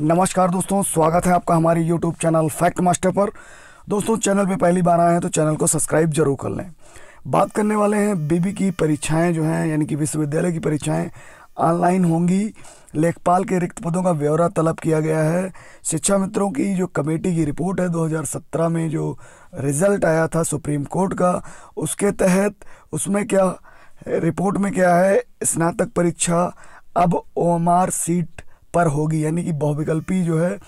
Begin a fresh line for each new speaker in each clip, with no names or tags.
नमस्कार दोस्तों स्वागत है आपका हमारे यूट्यूब चैनल फैक्ट मास्टर पर दोस्तों चैनल पे पहली बार आए हैं तो चैनल को सब्सक्राइब जरूर कर लें बात करने वाले हैं बीबी की परीक्षाएं जो हैं यानी कि विश्वविद्यालय की परीक्षाएं ऑनलाइन होंगी लेखपाल के रिक्त पदों का ब्यौरा तलब किया गया है शिक्षा मित्रों की जो कमेटी की रिपोर्ट है 2017 में जो रिज़ल्ट आया था सुप्रीम कोर्ट का उसके तहत उसमें क्या रिपोर्ट में क्या है स्नातक परीक्षा अब ओ सीट पर होगी यानी कि बहुविकल्पी जो है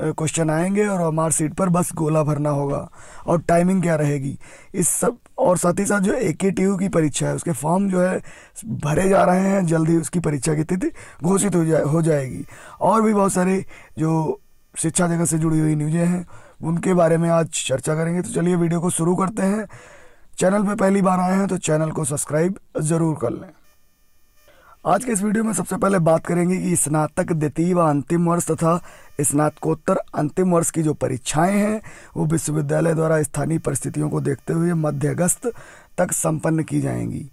क्वेश्चन आएंगे और हमारे सीट पर बस गोला भरना होगा और टाइमिंग क्या रहेगी इस सब और साथ ही साथ जो ए के टी यू की परीक्षा है उसके फॉर्म जो है भरे जा रहे हैं जल्दी उसकी परीक्षा की तिथि घोषित हो जाए हो जाएगी और भी बहुत सारे जो शिक्षा जगत से जुड़ी हुई न्यूज़ें हैं उनके बारे में आज चर्चा करेंगे तो चलिए वीडियो को शुरू करते हैं चैनल पर पहली बार आए हैं तो चैनल को सब्सक्राइब ज़रूर कर लें आज के इस वीडियो में सबसे पहले बात करेंगे कि स्नातक द्वितीय व अंतिम वर्ष तथा स्नातकोत्तर अंतिम वर्ष की जो परीक्षाएं हैं वो विश्वविद्यालय द्वारा स्थानीय परिस्थितियों को देखते हुए मध्य अगस्त तक संपन्न की जाएंगी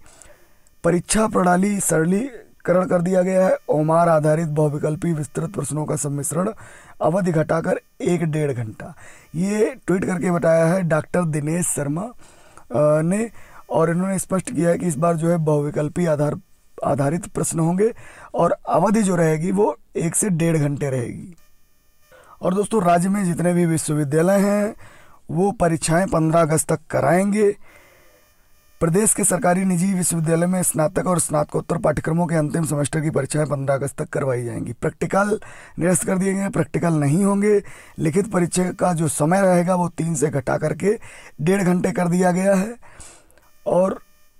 परीक्षा प्रणाली सरलीकरण कर दिया गया है ओमार आधारित बहुविकल्पी विस्तृत प्रश्नों का सम्मिश्रण अवधि घटाकर एक डेढ़ घंटा ये ट्वीट करके बताया है डॉक्टर दिनेश शर्मा ने और इन्होंने स्पष्ट किया है कि इस बार जो है बहुविकल्पी आधार आधारित प्रश्न होंगे और अवधि जो रहेगी वो एक से डेढ़ घंटे रहेगी और दोस्तों राज्य में जितने भी विश्वविद्यालय हैं वो परीक्षाएं 15 अगस्त तक कराएंगे प्रदेश के सरकारी निजी विश्वविद्यालय में स्नातक और स्नातकोत्तर पाठ्यक्रमों के अंतिम सेमेस्टर की परीक्षाएं 15 अगस्त तक करवाई जाएंगी प्रैक्टिकल निरस्त कर दिए गए प्रैक्टिकल नहीं होंगे लिखित परीक्षा का जो समय रहेगा वो तीन से घटा करके डेढ़ घंटे कर दिया गया है और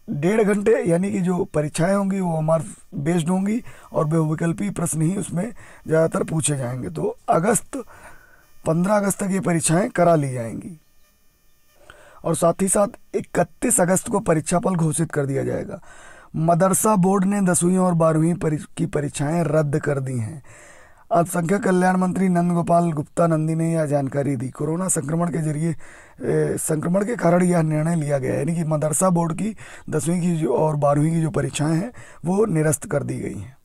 डेढ़ घंटे यानी कि जो परीक्षाएं होंगी वो हमार बेस्ड होंगी और बहुविकल्पी प्रश्न ही उसमें ज़्यादातर पूछे जाएंगे तो अगस्त पंद्रह अगस्त तक ये परीक्षाएं करा ली जाएंगी और साथ ही साथ इकतीस अगस्त को परीक्षा पल घोषित कर दिया जाएगा मदरसा बोर्ड ने दसवीं और बारहवीं परी, की परीक्षाएं रद्द कर दी हैं अल्पसंख्यक कल्याण मंत्री नंद गोपाल गुप्ता नंदी ने यह जानकारी दी कोरोना संक्रमण के जरिए संक्रमण के कारण यह निर्णय लिया गया यानी कि मदरसा बोर्ड की दसवीं की जो और बारहवीं की जो परीक्षाएं हैं वो निरस्त कर दी गई हैं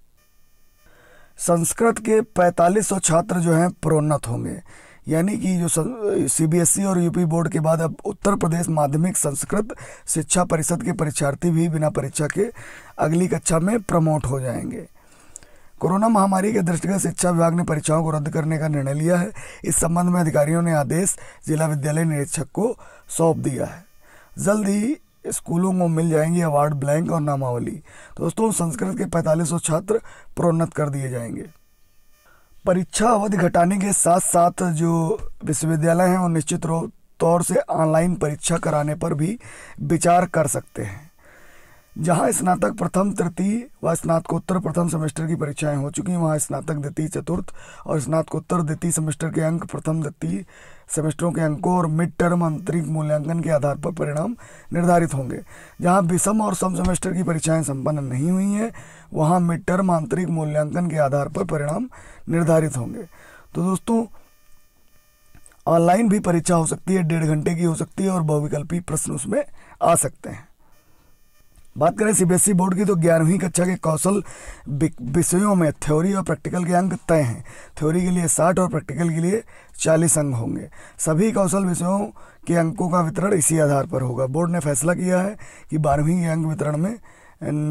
संस्कृत के 4500 छात्र जो हैं प्रोन्नत होंगे यानी कि जो सीबीएसई और यूपी बोर्ड के बाद अब उत्तर प्रदेश माध्यमिक संस्कृत शिक्षा परिषद के परीक्षार्थी भी बिना परीक्षा के अगली कक्षा में प्रमोट हो जाएंगे कोरोना महामारी के दृष्टिगत शिक्षा विभाग ने परीक्षाओं को रद्द करने का निर्णय लिया है इस संबंध में अधिकारियों ने आदेश जिला विद्यालय निरीक्षक को सौंप दिया है जल्द ही स्कूलों को मिल जाएंगे अवार्ड ब्लैंक और नामावली दोस्तों संस्कृत के पैंतालीस छात्र प्रोन्नत कर दिए जाएंगे परीक्षा अवधि घटाने के साथ साथ जो विश्वविद्यालय हैं वो निश्चित तौर से ऑनलाइन परीक्षा कराने पर भी विचार कर सकते हैं जहाँ स्नातक प्रथम तृतीय व स्नातकोत्तर प्रथम सेमेस्टर की परीक्षाएं हो चुकी हैं वहाँ स्नातक द्वितीय चतुर्थ और स्नातकोत्तर द्वितीय सेमेस्टर के अंक प्रथम द्वितीय सेमेस्टरों के अंकों और मिड टर्म आंतरिक मूल्यांकन के आधार पर परिणाम निर्धारित होंगे जहाँ विषम और सम सेमेस्टर की परीक्षाएं संपन्न नहीं हुई हैं वहाँ मिड टर्म आंतरिक मूल्यांकन के आधार पर परिणाम निर्धारित होंगे तो दोस्तों ऑनलाइन भी परीक्षा हो सकती है डेढ़ घंटे की हो सकती है और बहुविकल्पी प्रश्न उसमें आ सकते हैं बात करें सीबीएसई e बोर्ड की तो ग्यारहवीं कक्षा के कौशल विषयों में थ्योरी और प्रैक्टिकल के अंक तय हैं थ्योरी के लिए साठ और प्रैक्टिकल के लिए चालीस अंक होंगे सभी कौशल विषयों के अंकों का वितरण इसी आधार पर होगा बोर्ड ने फैसला किया है कि बारहवीं के अंक वितरण में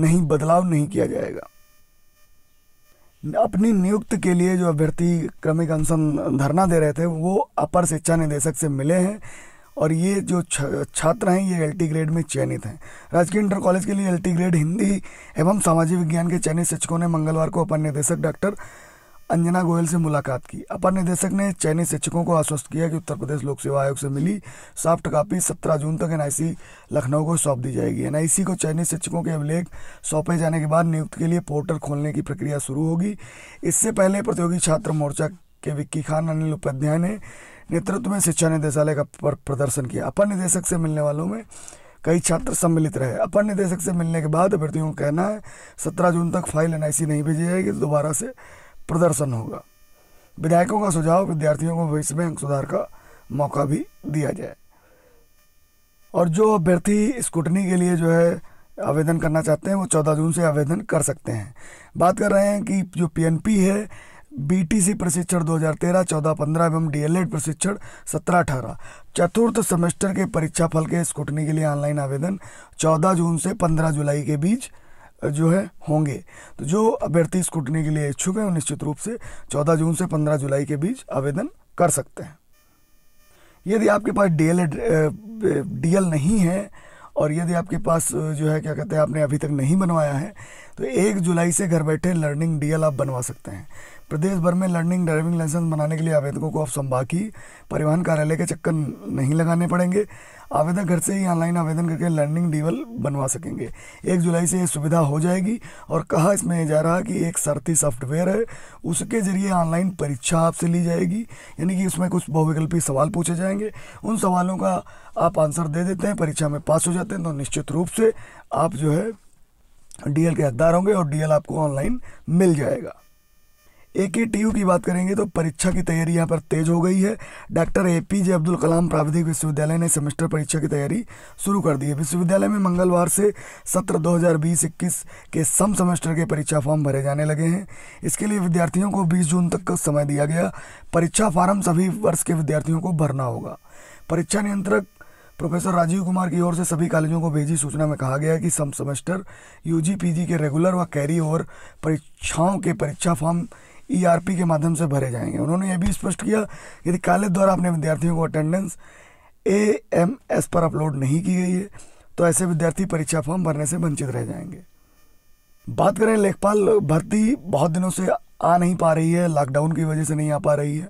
नहीं बदलाव नहीं किया जाएगा अपनी नियुक्त के लिए जो अभ्यर्थी क्रमिक अनशन धरना दे रहे थे वो अपर शिक्षा निदेशक से मिले हैं और ये जो छात्र हैं ये एलटी ग्रेड में चयनित हैं राजकीय इंटर कॉलेज के लिए एलटी ग्रेड हिंदी एवं सामाजिक विज्ञान के चयनित शिक्षकों ने मंगलवार को अपर निदेशक डॉक्टर अंजना गोयल से मुलाकात की अपर निदेशक ने चयनित शिक्षकों को आश्वस्त किया कि उत्तर प्रदेश लोक सेवा आयोग से मिली सॉफ्ट कापी 17 जून तक एनआईसी लखनऊ को सौंप दी जाएगी एनआईसी को चयनित शिक्षकों के अभिलेख सौंपे जाने के बाद नियुक्त के लिए पोर्टल खोलने की प्रक्रिया शुरू होगी इससे पहले प्रतियोगी छात्र मोर्चा के विक्की खान अनिल उपाध्याय ने नेतृत्व में शिक्षा निदेशालय का प्रदर्शन किया अपर निदेशक से मिलने वालों में कई छात्र सम्मिलित रहे अपर निदेशक से मिलने के बाद अभ्यर्थियों का कहना है सत्रह जून तक फाइल एन नहीं भेजी जाएगी तो दोबारा से प्रदर्शन होगा विधायकों का सुझाव विद्यार्थियों को भविष्य में अंक सुधार का मौका भी दिया जाए और जो अभ्यर्थी स्कूटनी के लिए जो है आवेदन करना चाहते हैं वो चौदह जून से आवेदन कर सकते हैं बात कर रहे हैं कि जो पीएनपी है बीटीसी प्रशिक्षण 2013 14 15 एवं डीएलएड प्रशिक्षण 17 अठारह चतुर्थ सेमेस्टर के परीक्षा फल के स्कूटनी के लिए ऑनलाइन आवेदन 14 जून से 15 जुलाई के बीच जो है होंगे तो जो अभ्यर्थी स्कूटनी के लिए इच्छुक हैं निश्चित रूप से 14 जून से 15 जुलाई के बीच आवेदन कर सकते हैं यदि आपके पास डीएलएड डीएल नहीं है और यदि आपके पास जो है क्या कहते हैं आपने अभी तक नहीं बनवाया है तो एक जुलाई से घर बैठे लर्निंग डीएल आप बनवा सकते हैं प्रदेश भर में लर्निंग ड्राइविंग लाइसेंस बनाने के लिए आवेदकों को अब की परिवहन कार्यालय के चक्कर नहीं लगाने पड़ेंगे आवेदक घर से ही ऑनलाइन आवेदन करके लर्निंग डीवल बनवा सकेंगे एक जुलाई से ये सुविधा हो जाएगी और कहा इसमें जा रहा कि एक शर्ती सॉफ्टवेयर है उसके जरिए ऑनलाइन परीक्षा आपसे ली जाएगी यानी कि उसमें कुछ बहुविकल्पी सवाल पूछे जाएंगे उन सवालों का आप आंसर दे देते हैं परीक्षा में पास हो जाते हैं तो निश्चित रूप से आप जो है डीएल के हकदार होंगे और डीएल आपको ऑनलाइन मिल जाएगा ए के टी यू की बात करेंगे तो परीक्षा की तैयारी यहाँ पर तेज हो गई है doctor A P J Abdul Kalam प्राविधिक विश्वविद्यालय ने सेमेस्टर परीक्षा की तैयारी शुरू कर दी है विश्वविद्यालय में मंगलवार से सत्र 2020-21 के सम सेमेस्टर के परीक्षा फॉर्म भरे जाने लगे हैं इसके लिए विद्यार्थियों को बीस जून तक का समय दिया गया परीक्षा फार्म सभी वर्ष के विद्यार्थियों को भरना होगा परीक्षा नियंत्रक प्रोफेसर राजीव कुमार की ओर से सभी कॉलेजों को भेजी सूचना में कहा गया है कि सम सेमेस्टर यूजी के रेगुलर व कैरी ओवर परीक्षाओं के परीक्षा फॉर्म ईआरपी e के माध्यम से भरे जाएंगे उन्होंने यह भी स्पष्ट किया यदि कॉलेज द्वारा अपने विद्यार्थियों को अटेंडेंस ए एम एस पर अपलोड नहीं की गई है तो ऐसे विद्यार्थी परीक्षा फॉर्म भरने से वंचित रह जाएंगे बात करें लेखपाल भर्ती बहुत दिनों से आ नहीं पा रही है लॉकडाउन की वजह से नहीं आ पा रही है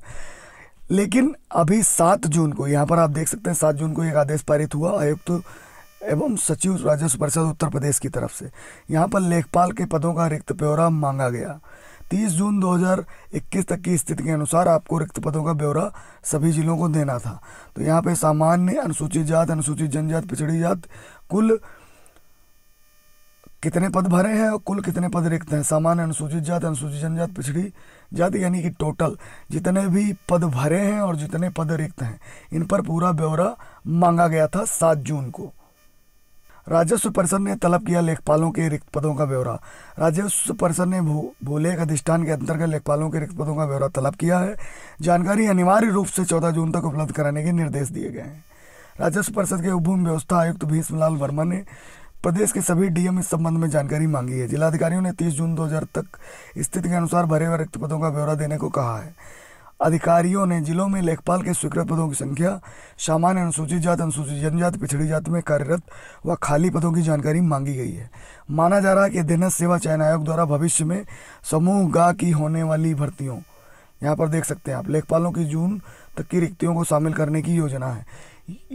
लेकिन अभी सात जून को यहाँ पर आप देख सकते हैं सात जून को एक आदेश पारित हुआ आयुक्त तो एवं सचिव राजस्व परिषद उत्तर प्रदेश की तरफ से यहाँ पर लेखपाल के पदों का रिक्त प्यौरा मांगा गया 30 जून 2021 तक की स्थिति के अनुसार आपको रिक्त पदों का ब्यौरा सभी जिलों को देना था तो यहाँ पे सामान्य अनुसूचित जात अनुसूचित जनजात पिछड़ी जात कुल कितने पद भरे हैं और कुल कितने पद रिक्त हैं सामान्य अनुसूचित जात अनुसूचित जनजात पिछड़ी जाति यानी कि टोटल जितने भी पद भरे हैं और जितने पद रिक्त हैं इन पर पूरा ब्यौरा मांगा गया था सात जून को राजस्व परिषद ने तलब किया लेखपालों के रिक्त पदों का ब्यौरा राजस्व परिषद ने भो, भोलेख अधिष्ठान के अंतर्गत लेखपालों के रिक्त पदों का ब्यौरा तलब किया है जानकारी अनिवार्य रूप से चौदह जून तक उपलब्ध कराने के निर्देश दिए गए हैं राजस्व परिषद के उपभूम व्यवस्था आयुक्त भीष्मलाल वर्मा ने प्रदेश के सभी डीएम इस संबंध में जानकारी मांगी है जिलाधिकारियों ने 30 जून 2000 तक स्थिति के अनुसार भरे हुए रिक्त पदों का ब्यौरा देने को कहा है अधिकारियों ने जिलों में लेखपाल के स्वीकृत पदों की संख्या सामान्य अनुसूचित जाति अनुसूचित जनजाति पिछड़ी जाति में कार्यरत व खाली पदों की जानकारी मांगी गई है माना जा रहा है कि दिन सेवा चयन आयोग द्वारा भविष्य में समूह गा की होने वाली भर्तियों यहाँ पर देख सकते हैं आप लेखपालों की जून तक की रिक्तियों को शामिल करने की योजना है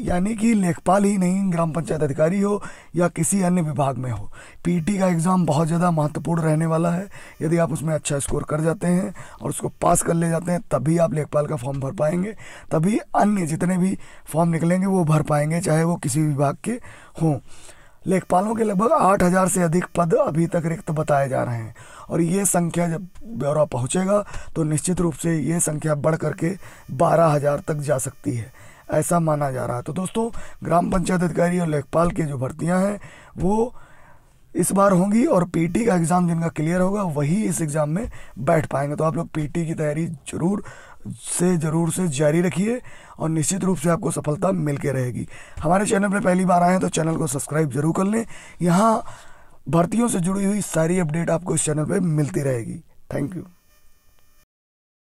यानी कि लेखपाल ही नहीं ग्राम पंचायत अधिकारी हो या किसी अन्य विभाग में हो पीटी का एग्ज़ाम बहुत ज़्यादा महत्वपूर्ण रहने वाला है यदि आप उसमें अच्छा स्कोर कर जाते हैं और उसको पास कर ले जाते हैं तभी आप लेखपाल का फॉर्म भर पाएंगे तभी अन्य जितने भी फॉर्म निकलेंगे वो भर पाएंगे चाहे वो किसी विभाग के हों लेखपालों के लगभग आठ हज़ार से अधिक पद अभी तक रिक्त बताए जा रहे हैं और ये संख्या जब ब्यौरा पहुँचेगा तो निश्चित रूप से ये संख्या बढ़ करके बारह हज़ार तक जा सकती है ऐसा माना जा रहा है तो दोस्तों ग्राम पंचायत अधिकारी और लेखपाल की जो भर्तियाँ हैं वो इस बार होंगी और पीटी का एग्ज़ाम जिनका क्लियर होगा वही इस एग्ज़ाम में बैठ पाएंगे तो आप लोग पीटी की तैयारी जरूर से ज़रूर से जारी रखिए और निश्चित रूप से आपको सफलता मिल के रहेगी हमारे चैनल पर पहली बार आए हैं तो चैनल को सब्सक्राइब जरूर कर लें यहाँ भर्तियों से जुड़ी हुई सारी अपडेट आपको इस चैनल पर मिलती रहेगी थैंक यू